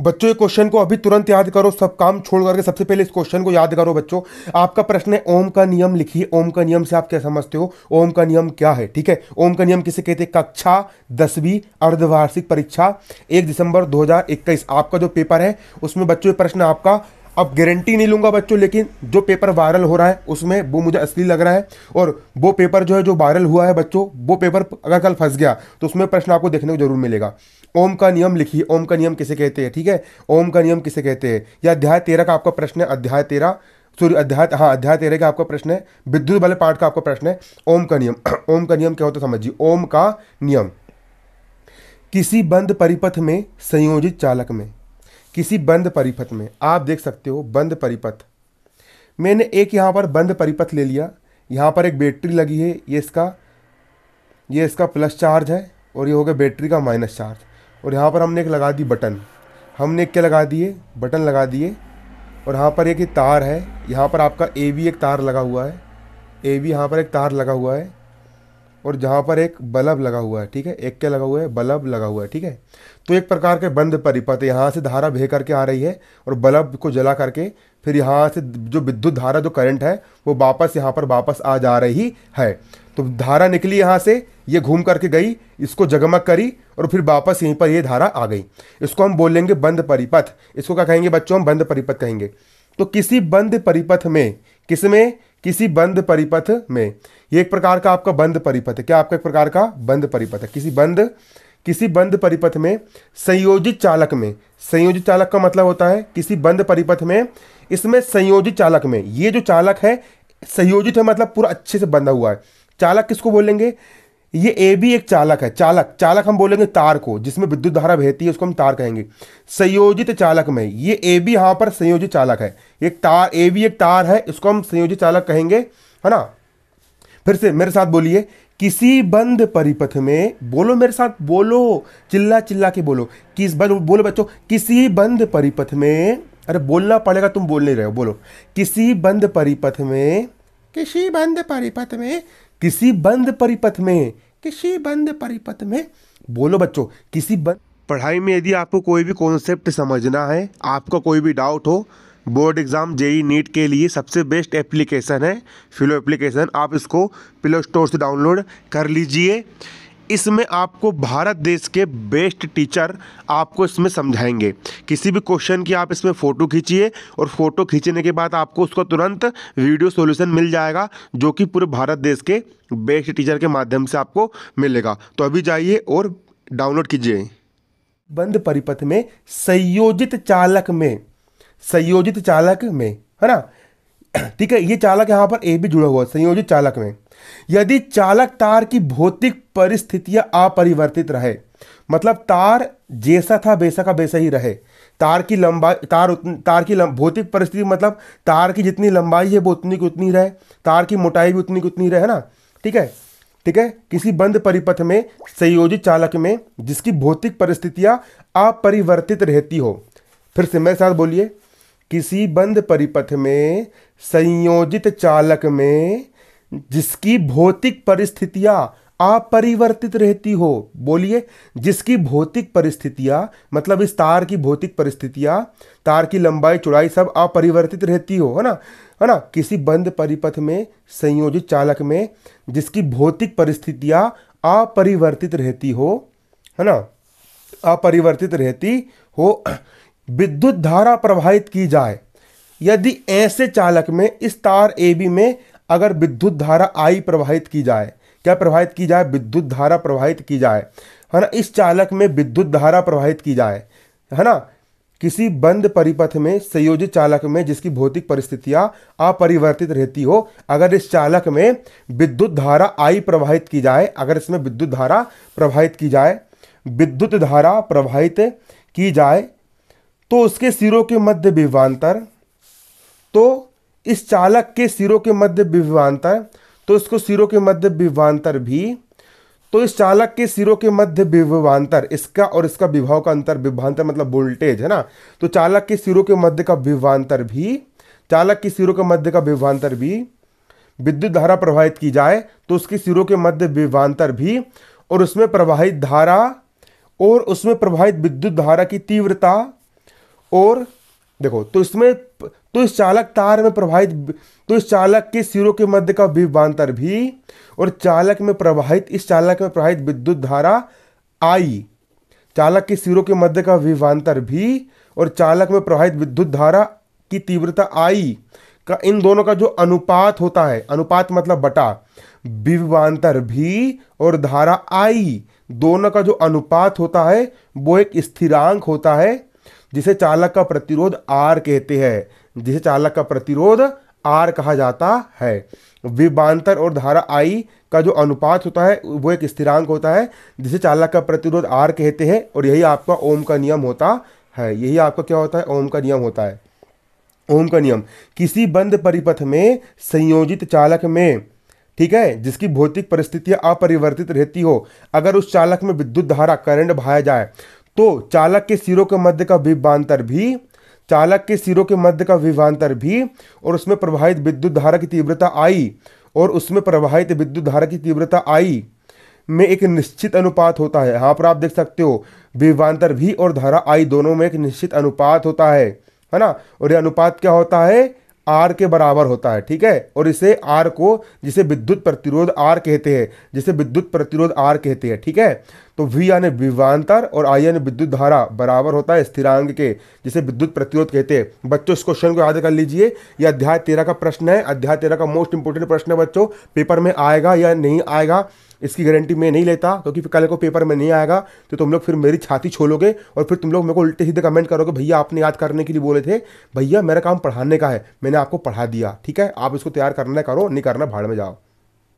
बच्चों ये क्वेश्चन को अभी तुरंत याद करो सब काम छोड़ करके सबसे पहले इस क्वेश्चन को याद करो बच्चों आपका प्रश्न है ओम का नियम लिखिए ओम का नियम से आप क्या समझते हो ओम का नियम क्या है ठीक है ओम का नियम किसे कहते हैं कक्षा दसवीं अर्धवार्षिक परीक्षा एक दिसंबर 2021 आपका जो पेपर है उसमें बच्चों ये प्रश्न आपका अब गारंटी नहीं लूँगा बच्चों लेकिन जो पेपर वायरल हो रहा है उसमें वो मुझे असली लग रहा है और वो पेपर जो है जो वायरल हुआ है बच्चों वो पेपर अगर कल फंस गया तो उसमें प्रश्न आपको देखने को जरूर मिलेगा ओम का नियम लिखिए ओम का नियम किसे कहते हैं ठीक है ओम का नियम किसे कहते हैं या अध्याय तेरह का आपका प्रश्न है अध्याय तेरह सॉरी अध्याय हाँ अध्याय तेरह का आपका प्रश्न है विद्युत वाले पाठ का आपका प्रश्न है ओम का नियम ओम का नियम क्या होता है समझिए ओम का नियम किसी बंद परिपथ में संयोजित चालक में किसी बंद परिपथ में आप देख सकते हो बंद परिपथ मैंने एक यहाँ पर बंद परिपथ ले लिया यहाँ पर एक बैटरी लगी है ये इसका ये इसका प्लस चार्ज है और ये हो गया बैटरी का माइनस चार्ज और यहाँ पर हमने एक लगा दी बटन हमने क्या लगा दिए बटन लगा दिए और यहाँ पर एक तार है यहाँ पर आपका ए वी एक तार लगा हुआ है ए बी यहाँ पर एक तार लगा हुआ है और जहाँ पर एक बल्ब लगा हुआ है ठीक है एक क्या लगा हुआ है बल्ब लगा हुआ है ठीक है तो एक प्रकार के बंद परिपथ यहाँ से धारा बह करके आ रही है और बल्ब को जला करके फिर यहाँ से जो विद्युत धारा जो करंट है वो वापस यहाँ पर वापस आ जा रही है तो धारा निकली यहाँ से ये यह घूम करके गई इसको जगमग करी और फिर वापस यहीं पर ये यह धारा आ गई इसको हम बोलेंगे बंद परिपथ इसको क्या कहेंगे बच्चों हम बंद परिपथ कहेंगे तो किसी बंद परिपथ में किसमें किसी बंद परिपथ में ये एक प्रकार का आपका बंद परिपथ है क्या आपका एक प्रकार का बंद परिपथ है किसी बंद किसी बंद परिपथ में संयोजित चालक में संयोजित चालक का मतलब होता है किसी बंद परिपथ में इसमें संयोजित चालक में ये जो चालक है संयोजित है मतलब पूरा अच्छे से बंधा हुआ है चालक किसको बोलेंगे ये ए भी एक चालक है चालक चालक हम बोलेंगे तार को जिसमें विद्युत धारा बहती है उसको हम तार कहेंगे संयोजित चालक में ये ए भी यहां पर संयोजित चालक है एक तार ए भी एक तार है इसको हम संयोजित चालक कहेंगे है ना फिर से मेरे साथ बोलिए किसी बंद परिपथ में बोलो मेरे साथ बोलो चिल्ला चिल्ला के बोलो किस बंद बोलो बच्चों किसी बंद परिपथ में अरे बोलना पड़ेगा तुम बोल नहीं रहे हो बोलो किसी बंद परिपथ में किसी बंद परिपथ में किसी बंद परिपथ में किसी बंद परिपथ में बोलो बच्चों किसी बंद पढ़ाई में यदि आपको कोई भी कॉन्सेप्ट समझना है आपका कोई भी डाउट हो बोर्ड एग्ज़ाम जेई नीट के लिए सबसे बेस्ट एप्लीकेशन है फिलो एप्लीकेशन आप इसको प्ले स्टोर से डाउनलोड कर लीजिए इसमें आपको भारत देश के बेस्ट टीचर आपको इसमें समझाएंगे किसी भी क्वेश्चन की आप इसमें फ़ोटो खींचिए और फ़ोटो खींचने के बाद आपको उसका तुरंत वीडियो सॉल्यूशन मिल जाएगा जो कि पूरे भारत देश के बेस्ट टीचर के माध्यम से आपको मिलेगा तो अभी जाइए और डाउनलोड कीजिए बंद परिपथ में संयोजित चालक में संयोजित चालक में है ना ठीक है ये चालक यहाँ पर ए भी जुड़ा हुआ संयोजित चालक में यदि चालक तार की भौतिक परिस्थितियां अपरिवर्तित रहे मतलब तार जैसा था वैसा का वैसा ही रहे तार की लंबाई तार उतन, तार की भौतिक परिस्थिति मतलब तार की जितनी लंबाई है वो उतनी की उतनी रहे तार की मोटाई भी उतनी की उतनी रहे ना ठीक है ठीक है किसी बंद परिपथ में संयोजित चालक में जिसकी भौतिक परिस्थितियां अपरिवर्तित रहती हो फिर से मेरे साथ बोलिए किसी बंद परिपथ में संयोजित चालक में जिसकी भौतिक परिस्थितियां अपरिवर्तित रहती हो बोलिए जिसकी भौतिक परिस्थितियां मतलब इस तार की भौतिक परिस्थितियां तार की लंबाई चौड़ाई सब अपरिवर्तित रहती हो है ना है ना किसी बंद परिपथ में संयोजित चालक में जिसकी भौतिक परिस्थितियां अपरिवर्तित रहती हो है ना अपरिवर्तित रहती हो विद्युत धारा प्रवाहित की जाए यदि ऐसे चालक में इस तार ए बी में अगर विद्युत धारा आई प्रवाहित की जाए क्या प्रवाहित की जाए विद्युत धारा प्रवाहित की जाए है ना इस चालक में विद्युत धारा प्रवाहित की जाए है ना किसी बंद परिपथ में संयोजित चालक में जिसकी भौतिक परिस्थितियां अपरिवर्तित रहती हो अगर इस चालक में विद्युत धारा आई प्रवाहित की जाए अगर इसमें विद्युत धारा प्रवाहित की जाए विद्युत धारा प्रवाहित की जाए तो उसके सिरों के मध्य विवान्तर तो इस चालक के सिरों के मध्य विवान्तर तो इसको सिरों के मध्य विवान्तर भी तो इस चालक के सिरों के मध्य विभवांतर इसका और इसका विभाव का अंतर विभवांतर मतलब वोल्टेज है ना तो चालक के सिरों के मध्य का विभवांतर भी चालक के सिरों के मध्य का विभवांतर भी विद्युत धारा प्रवाहित की जाए तो उसके सिरों के मध्य विभवांतर भी और उसमें प्रवाहित धारा और उसमें प्रवाहित विद्युत धारा की तीव्रता और देखो तो इसमें तो इस चालक तार में प्रवाहित तो इस चालक के सिरों के मध्य का विभवान्तर भी और चालक में प्रवाहित इस चालक में प्रवाहित विद्युत धारा आई चालक के सिरों के मध्य का विभवान्तर भी और चालक में प्रवाहित विद्युत धारा की तीव्रता आई का इन दोनों का जो अनुपात होता है अनुपात मतलब बटा विभवान्तर भी और धारा आई दोनों का जो अनुपात होता है वो एक स्थिरांक होता है जिसे चालक का प्रतिरोध आर कहते हैं जिसे चालक का प्रतिरोध आर कहा जाता है विभांतर और धारा आई का जो अनुपात होता है वो एक स्थिरांक होता है जिसे चालक का प्रतिरोध आर कहते हैं और यही आपका ओम का नियम होता है यही आपका क्या होता है ओम का नियम होता है ओम का नियम किसी बंद परिपथ में संयोजित चालक में ठीक है जिसकी भौतिक परिस्थितियां अपरिवर्तित रहती हो अगर उस चालक में विद्युत धारा करंट भाया जाए तो चालक के सिरों के मध्य का विभांतर भी चालक के सिरों के मध्य का विभांतर भी और उसमें प्रवाहित विद्युत धारा की तीव्रता आई और उसमें प्रवाहित विद्युत धारा की तीव्रता आई में एक निश्चित अनुपात होता है यहाँ पर आप देख सकते हो विभांतर भी और धारा आई दोनों में एक निश्चित अनुपात होता है है ना और यह अनुपात क्या होता है आर के बराबर होता है ठीक है और इसे आर को जिसे विद्युत प्रतिरोध आर कहते हैं जिसे विद्युत प्रतिरोध आर कहते हैं ठीक है तो वी यानी विवांतर और आई यानी विद्युत धारा बराबर होता है स्थिरांग के जिसे विद्युत प्रतिरोध कहते हैं बच्चों इस क्वेश्चन को याद कर लीजिए यह अध्याय तेरह का प्रश्न है अध्याय तेरह का मोस्ट इंपोर्टेंट प्रश्न है बच्चों पेपर में आएगा या नहीं आएगा इसकी गारंटी मैं नहीं लेता क्योंकि कल को पेपर में नहीं आएगा तो तुम लोग फिर मेरी छाती छोलोगे और फिर तुम लोग मेरे को उल्टे सीधे कमेंट करोगे भैया आपने याद करने के लिए बोले थे भैया मेरा काम पढ़ाने का है मैंने आपको पढ़ा दिया ठीक है आप इसको तैयार करना करो नहीं करना भाड़ में जाओ